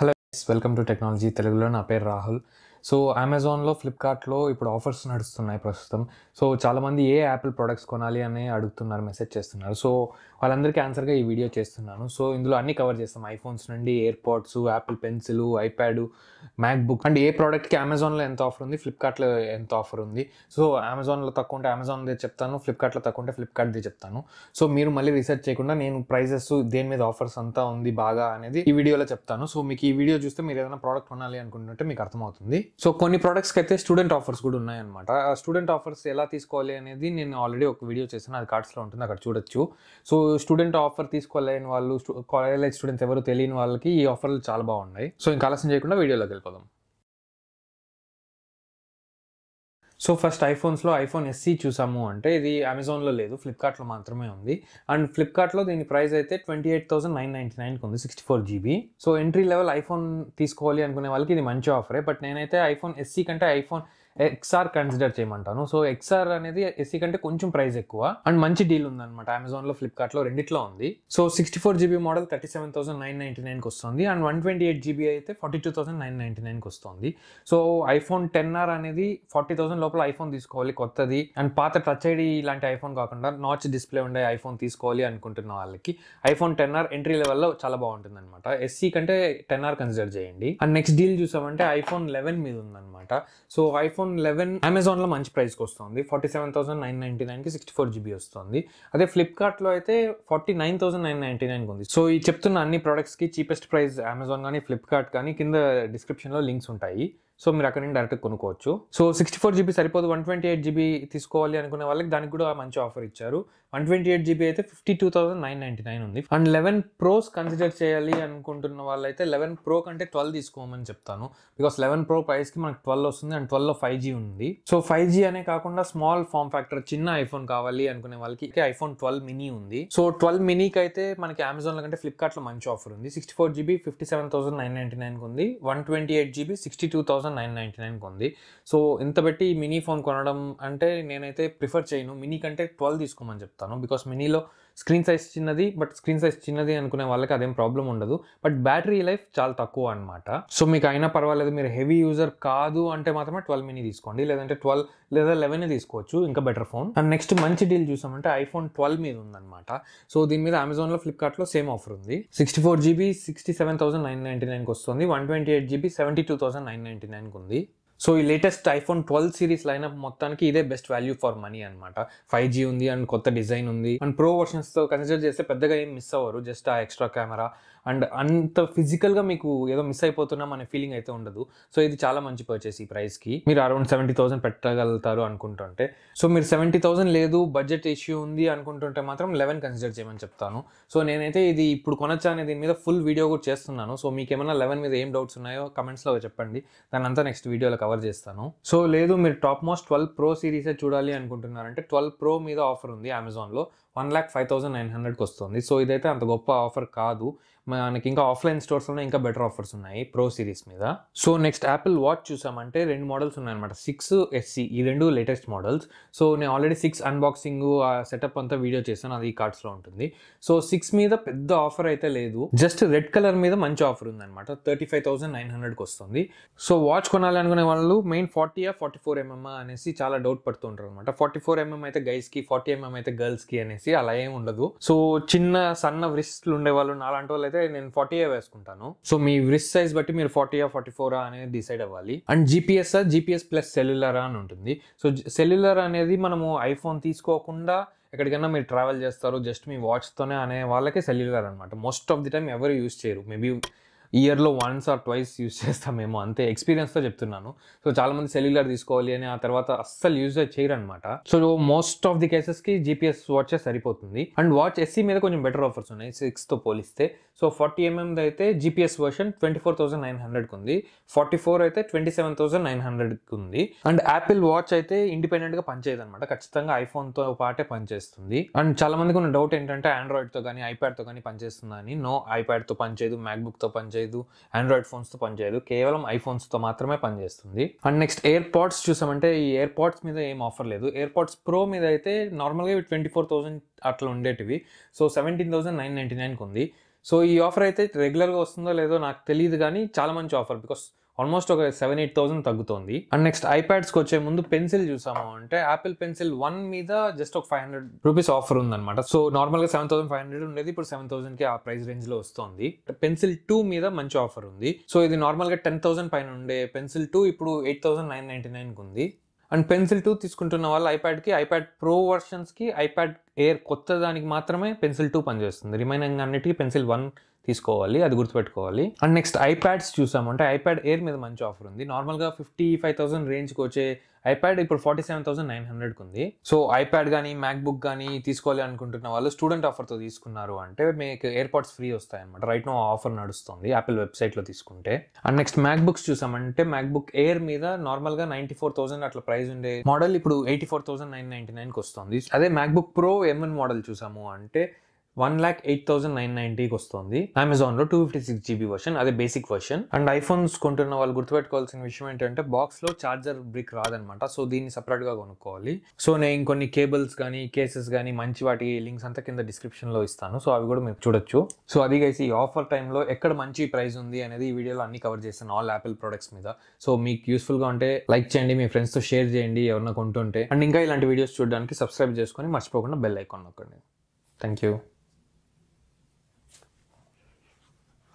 Hello guys, welcome to Technology Telugu. I am Rahul. So అమెజాన్లో ఫ్లిప్కార్ట్లో ఇప్పుడు offers నడుస్తున్నాయి ప్రస్తుతం సో చాలామంది ఏ యాపిల్ ప్రొడక్ట్స్ కొనాలి అని అడుగుతున్నారు మెసేజ్ చేస్తున్నారు సో వాళ్ళందరికీ ఆన్సర్గా ఈ వీడియో చేస్తున్నాను సో ఇందులో అన్నీ కవర్ చేస్తాం ఐఫోన్స్ నుండి AirPods Apple pencil iPad MacBook and ఏ ప్రోడక్ట్కి అమెజాన్లో ఎంత ఆఫర్ ఉంది ఫ్లిప్కార్ట్లో ఎంత ఆఫర్ ఉంది సో అమెజాన్లో తక్కువ ఉంటే అమెజాన్దే చెప్తాను ఫ్లిప్కార్ట్లో తక్కువ ఉంటే ఫ్లిప్కార్ట్దే చెప్తాను సో మీరు మళ్ళీ రీసెర్చ్ చేయకుండా నేను ప్రైజెస్ దేని మీద ఆఫర్స్ అంతా ఉంది బాగా అనేది ఈ వీడియోలో చెప్తాను సో మీకు ఈ వీడియో చూస్తే మీరు ఏదైనా ప్రోడక్ట్ కొనాలి అనుకుంటుంటే మీకు అర్థమవుతుంది సో కొన్ని ప్రోడక్ట్స్కి అయితే స్టూడెంట్ ఆఫర్స్ కూడా ఉన్నాయన్నమాట ఆ స్టూడెంట్ ఆఫర్స్ ఎలా తీసుకోవాలి అనేది నేను ఆల్రెడీ ఒక వీడియో చేశాను అది కార్డ్స్లో ఉంటుంది అక్కడ చూడొచ్చు సో స్టూడెంట్ ఆఫర్ తీసుకోలేని వాళ్ళు కాలేజ్ స్టూడెంట్స్ ఎవరు తెలియని వాళ్ళకి ఈ ఆఫర్లు చాలా బాగున్నాయి సో ఇంకా ఆలస్యం చేయకుండా వీడియోలోకి వెళ్ళిపోదాం సో ఫస్ట్ ఐఫోన్స్లో ఐఫోన్ ఎస్సీ చూసాము అంటే ఇది అమెజాన్లో లేదు ఫ్లిప్కార్ట్లో మాత్రమే ఉంది అండ్ ఫ్లిప్కార్ట్లో దీని ప్రైస్ అయితే twenty eight thousand nine ninety నైన్కి ఉంది sixty four GB so entry level iPhone తీసుకోవాలి అనుకునే వాళ్ళకి ఇది మంచి ఆఫరే బట్ నేనైతే ఐఫోన్ ఎస్సీ కంటే ఐఫోన్ ఎక్స్ఆర్ కన్సిడర్ చేయమంటాను సో ఎక్స్ఆర్ అనేది ఎస్సీ e కంటే కొంచెం ప్రైస్ ఎక్కువ అండ్ మంచి డీల్ ఉంది అనమాట అమెజాన్లో ఫ్లిప్కార్ట్లో రెండిట్లో ఉంది so sixty four GB model thirty seven thousand nine ninety నైన్కి వస్తుంది and one twenty eight GB అయితే forty two thousand nine ninety నైన్కి వస్తుంది సో ఐఫోన్ టెన్ ఆర్ అనేది ఫార్టీ థౌసండ్ లోపల ఐఫోన్ తీసుకోవాలి కొత్తది అండ్ పాత టచ్ ఐడి ఇలాంటి ఐఫోన్ కాకుండా నాచ్ డిస్ప్లే ఉండే ఐఫోన్ తీసుకోవాలి అనుకుంటున్న వాళ్ళకి ఐఫోన్ టెన్ ఆర్ ఎంట్రీ లెవెల్లో చాలా బాగుంటుంది అనమాట ఎస్సీ e కంటే టెన్ ఆర్ కన్సిడర్ చేయండి అండ్ నెక్స్ట్ డీల్ చూసామంటే ఐఫోన్ లెవెన్ మీద ఉందన్నమాట సో ఐఫోన్ ఐఫోన్ లెవెన్ అమెజాన్లో మంచి ప్రైస్కి వస్తుంది forty seven thousand nine ninety నైన్కి సిక్స్టీ ఫోర్ జీబీ వస్తుంది అదే ఫ్లిప్కార్ట్లో అయితే forty nine thousand nine ninety నైన్కి ఉంది సో ఈ చెప్తున్న అన్ని ప్రొడక్ట్స్కి చీపెస్ట్ ప్రైస్ అమెజాన్ కానీ ఫ్లిప్కార్ట్ కానీ కింద డిస్క్రిప్షన్లో లింక్స్ ఉంటాయి సో మీరు అక్కడ నుండి డైరెక్ట్ కొనుక్కోవచ్చు సో సిక్స్టీ ఫోర్ జీబీ సరిపోదు వన్ ట్వంటీ ఎయిట్ జీబీ తీసుకోవాలి అనుకునే వాళ్ళకి దానికి కూడా మంచి ఆఫర్ ఇచ్చారు వన్ ట్వంటీ ఎయిట్ జీబీ అయితే fifty two thousand nine ninety nine ఉంది అండ్ లెవెన్ ప్రోస్ కన్సిడర్ చేయాలి అనుకుంటున్న వాళ్ళైతే లెవెన్ ప్రో కంటే ట్వెల్వ్ తీసుకోమని చెప్తాను బికాస్ లెవెన్ ప్రో ప్రైస్కి మనకు ట్వెల్వ్ వస్తుంది అండ్ ట్వెల్వ్లో ఫైవ్ జీ ఉంది సో ఫైవ్ జీ అనే కాకుండా స్మాల్ ఫామ్ ఫ్యాక్టర్ చిన్న ఐఫోన్ కావాలి అనుకునే వాళ్ళకి ఐఫోన్ ట్వెల్వ్ మినీ ఉంది సో ట్వెల్వ్ మినీకి అయితే మనకి అమెజాన్లో కంటే ఫ్లిప్కార్ట్లో మంచి ఆఫర్ ఉంది sixty four GB fifty seven thousand nine ninety నైన్కి ఉంది one twenty eight GB sixty two thousand thousand nine ninety నైన్కి ఉంది సో ఇంత పెట్టి మినీ ఫోన్ కొనడం అంటే నేనైతే ప్రిఫర్ చేయను మినీ కంటే ట్వెల్వ్ తీసుకోమని చెప్తాను బికాస్ మినీలో స్క్రీన్ సైజ్ చిన్నది బట్ స్క్రీన్ సైజ్ చిన్నది అనుకునే వాళ్ళకి అదేం ప్రాబ్లం ఉండదు బట్ బ్యాటరీ లైఫ్ చాలా తక్కువ అనమాట సో మీకు అయినా పర్వాలేదు మీరు హెవీ యూజర్ కాదు అంటే మాత్రమే ట్వెల్వ్ మినీ తీసుకోండి లేదంటే ట్వెల్వ్ లేదా లెవెన్ తీసుకోవచ్చు ఇంకా బెటర్ ఫోన్ అండ్ నెక్స్ట్ మంచి డీల్ చూసామంటే ఐఫోన్ ట్వెల్వ్ మీద ఉందన్నమాట సో దీని మీద అమెజాన్లో ఫ్లిప్కార్ట్లో సేమ్ ఆఫర్ ఉంది sixty four GB sixty seven thousand nine ninety నైన్కి వస్తుంది one twenty eight GB seventy two thousand nine ninety నైన్కి ఉంది సో ఈ latest iPhone twelve series lineup మొత్తానికి ఇదే బెస్ట్ వాల్యూ ఫర్ మనీ అనమాట ఫైవ్ జీ ఉంది అండ్ కొత్త డిజైన్ ఉంది అండ్ ప్రో వర్షన్స్తో కన్సిడర్ చేస్తే పెద్దగా ఏం మిస్ అవ్వరు జస్ట్ ఆ ఎక్స్ట్రా కెమెరా అండ్ అంత ఫిజికల్గా మీకు ఏదో మిస్ అయిపోతున్నాం అనే ఫీలింగ్ అయితే ఉండదు సో ఇది చాలా మంచి పర్చేస్ ఈ ప్రైస్కి మీరు అరౌండ్ సెవెంటీ థౌసండ్ పెట్టగలుగుతారు అనుకుంటుంటే సో మీరు సెవెంటీ థౌసండ్ లేదు బడ్జెట్ ఇష్యూ ఉంది అనుకుంటుంటే మాత్రం లెవెన్ కన్సిడర్ చేయమని చెప్తాను సో నేనైతే ఇది ఇప్పుడు కొనొచ్చా అనే దీని మీద ఫుల్ వీడియో కూడా చేస్తున్నాను సో మీకు ఏమైనా లెవెన్ మీద ఏం డౌట్స్ ఉన్నాయో కమెంట్స్లో చెప్పండి దాని అంతా నెక్స్ట్ వీడియోలో కవర్ చేస్తాను సో లేదు మీరు టాప్ మోస్ట్ ట్వెల్వ్ ప్రో సిరీసే చూడాలి అనుకుంటున్నారంటే ట్వెల్వ్ ప్రో మీద ఆఫర్ ఉంది అమెజాన్లో one lakh five thousand nine హండ్రెడ్కి వస్తుంది సో ఇదైతే అంత గొప్ప ఆఫర్ కాదు మనకి ఇంకా ఆఫ్లైన్ స్టోర్స్లోనే ఇంకా బెటర్ ఆఫర్స్ ఉన్నాయి ప్రో సిరీస్ మీద సో నెక్స్ట్ యాపిల్ వాచ్ చూసామంటే రెండు మోడల్స్ ఉన్నాయన్నమాట సిక్స్ ఎస్సీ ఈ రెండు లేటెస్ట్ మోడల్స్ సో నేను ఆల్రెడీ సిక్స్ అన్బాక్సింగ్ ఆ సెటప్ అంతా వీడియో చేశాను అది ఈ కార్డ్స్లో ఉంటుంది సో సిక్స్ మీద పెద్ద ఆఫర్ అయితే లేదు జస్ట్ రెడ్ కలర్ మీద మంచి ఆఫర్ ఉందన్నమాట థర్టీ ఫైవ్ థౌసండ్ నైన్ హండ్రెడ్కి వస్తుంది సో వాచ్ కొనాలి అనుకునే వాళ్ళు main forty forty four MM అనేసి చాలా డౌట్ పడుతుంటారు అనమాట ఫార్టీ ఫోర్ ఎంఎం అయితే గైస్కి ఫార్టీ ఎంఎం అయితే గర్ల్స్కి అనేసి కి అలా ఏం ఉండదు సో చిన్న సన్న వ్రిస్ట్లు ఉండే వాళ్ళు నాలాంటి వాళ్ళు అయితే నేను ఫార్టీ వేసుకుంటాను సో మీ వ్రిస్ట్ సైజ్ బట్టి మీరు ఫార్టీ ఫార్టీ ఫోర్ అనేది డిసైడ్ అవ్వాలి and GPS GPS plus cellular అని ఉంటుంది సో సెల్యులర్ అనేది మనము ఐఫోన్ తీసుకోకుండా ఎక్కడికైనా మీరు ట్రావెల్ చేస్తారు జస్ట్ మీ వాచ్తోనే అనే వాళ్ళకే సెల్యులర్ అనమాట మోస్ట్ ఆఫ్ ది టైం ఎవరు యూస్ చేయరు మేబీ ఇయర్లో వన్స్ ఆర్ ట్వైస్ యూజ్ చేస్తామేమో అంతే ఎక్స్పీరియన్స్తో చెప్తున్నాను సో చాలామంది సెల్యులర్ తీసుకోవాలి అని ఆ తర్వాత అస్సలు యూజ్ చేయరు అనమాట సో మోస్ట్ ఆఫ్ ది కేసెస్కి జీపీఎస్ వాచెస్ సరిపోతుంది అండ్ వాచ్ ఎస్సీ మీద కొంచెం బెటర్ ఆఫర్స్ ఉన్నాయి సిక్స్తో పోలిస్తే సో ఫార్టీ ఎంఎం అయితే GPS version twenty four thousand nine హండ్రెడ్కి ఉంది ఫార్టీ ఫోర్ అయితే ట్వంటీ సెవెన్ థౌసండ్ నైన్ హండ్రెడ్కి ఉంది అండ్ యాపిల్ వాచ్ అయితే ఇండిపెండెంట్గా పనిచేయదు అనమాట ఖచ్చితంగా ఐఫోన్తో పాటే పనిచేస్తుంది అండ్ చాలా మందికి ఉన్న డౌట్ ఏంటంటే ఆండ్రాయిడ్తో కానీ ఐప్యాడ్తో కానీ పనిచేస్తుందని నో ఐప్యాడ్తో పనిచేయదు మ్యాక్బుక్తో పనిచేయదు పనిచేయదు ఆండ్రాయిడ్ ఫోన్స్తో పనిచేయదు కేవలం ఐఫోన్స్తో మాత్రమే పనిచేస్తుంది అండ్ నెక్స్ట్ ఎయిర్ పాడ్స్ చూసామంటే ఈ ఎయిర్ పాడ్స్ మీద ఏం ఆఫర్ లేదు ఎయిర్ పాడ్స్ ప్రో మీద అయితే నార్మల్గా ఇవి ట్వంటీ ఫోర్ థౌసండ్ అట్లా ఉండేటివి so seventeen thousand nine ninety నైన్కి ఉంది సో ఈ ఆఫర్ అయితే రెగ్యులర్గా వస్తుందో లేదో నాకు తెలియదు కానీ చాలా మంచి ఆఫర్ బికాస్ ఆల్మోస్ట్ ఒక సెవెన్ ఎయిట్ థౌసండ్ తగ్గుతుంది అండ్ నెక్స్ట్ ఐప్యాడ్స్కి వచ్చే ముందు పెన్సిల్ చూసాము అంటే ఆపిల్ పెన్సిల్ వన్ మీద జస్ట్ ఒక ఫైవ్ హండ్రెడ్ రూపీస్ ఆఫర్ ఉందన్నమాట సో నార్మల్గా సెవెన్ థౌసండ్ ఫైవ్ హండ్రెడ్ ఉండేది ఇప్పుడు సెవెన్ కి ఆ ప్రైస్ రేంజ్లో వస్తుంది పెన్సిల్ టూ మీద మంచి ఆఫర్ ఉంది సో ఇది నార్మల్గా టెన్ థౌసండ్ పైన ఉండే పెన్సిల్ టూ ఇప్పుడు ఎయిట్ థౌసండ్ నైన్ నైన్టీ నైన్కి ఉంది అండ్ పెన్సిల్ టూ తీసుకుంటున్న వాళ్ళు ఐప్యాడ్కి ఐప్యాడ్ ప్రో వర్షన్స్కి ఐప్యాడ్ ఎయిర్ కొత్త దానికి మాత్రమే పెన్సిల్ టూ పనిచేస్తుంది రిమైనింగ్ అన్నిటికీ పెన్సిల్ వన్ తీసుకోవాలి అది గుర్తుపెట్టుకోవాలి అండ్ నెక్స్ట్ ఐప్యాడ్స్ చూసామంటే ఐప్యాడ్ ఎయిర్ మీద మంచి ఆఫర్ ఉంది నార్మల్గా ఫిఫ్టీ ఫైవ్ థౌసండ్ రేంజ్కి వచ్చే ఐప్యాడ్ ఇప్పుడు ఫార్టీ సెవెన్ థౌసండ్ నైన్ హండ్రెడ్కి ఉంది సో ఐప్యాడ్ కానీ మ్యాక్బుక్ కానీ తీసుకోవాలి అనుకుంటున్న వాళ్ళు స్టూడెంట్ ఆఫర్తో తీసుకున్నారు అంటే మీకు ఎయిర్పాడ్స్ ఫ్రీ వస్తాయి అనమాట రైట్ నో ఆఫర్ నడుస్తుంది యాపిల్ వెబ్సైట్లో తీసుకుంటే అండ్ నెక్స్ట్ మ్యాక్బుక్స్ చూసామంటే మ్యాక్బుక్ ఎయిర్ మీద నార్మల్గా నైంటీ ఫోర్ థౌసండ్ అట్లా ప్రైస్ ఉండే మోడల్ ఇప్పుడు eighty four thousand nine ninety నైన్కి వస్తుంది అదే మ్యాక్బుక్ ప్రో ఎంఎన్ మోడల్ చూసాము అంటే one lakh eight thousand nine నైన్టీకి వస్తుంది అమెజాన్లో two fifty six GB version అదే బేసిక్ వర్షన్ అండ్ ఐఫోన్స్ కొంటున్న వాళ్ళు గుర్తుపెట్టుకోవాల్సిన విషయం ఏంటంటే బాక్స్లో చార్జర్ బ్రిక్ రాదనమాట సో దీన్ని సపరేట్గా కొనుక్కోవాలి సో నేను ఇంకొన్ని కేబుల్స్ కానీ కేసెస్ కానీ మంచి వాటి లింక్స్ అంతా కింద డిస్క్రిప్షన్లో ఇస్తాను సో అవి కూడా మీరు చూడొచ్చు సో అది కలిసి ఈ ఆఫర్ టైంలో ఎక్కడ మంచి ప్రైస్ ఉంది అనేది ఈ వీడియోలో అన్ని కవర్ చేస్తాను ఆల్ యాపిల్ ప్రొడక్ట్స్ మీద సో మీకు యూస్ఫుల్గా ఉంటే లైక్ చేయండి మీ ఫ్రెండ్స్తో షేర్ చేయండి ఎవరన్నా కొంటుంటే అండ్ ఇంకా ఇలాంటి వీడియోస్ చూడడానికి సబ్స్క్రైబ్ చేసుకొని మర్చిపోకుండా బెల్ ఐకాన్ నొక్కండి థ్యాంక్ యూ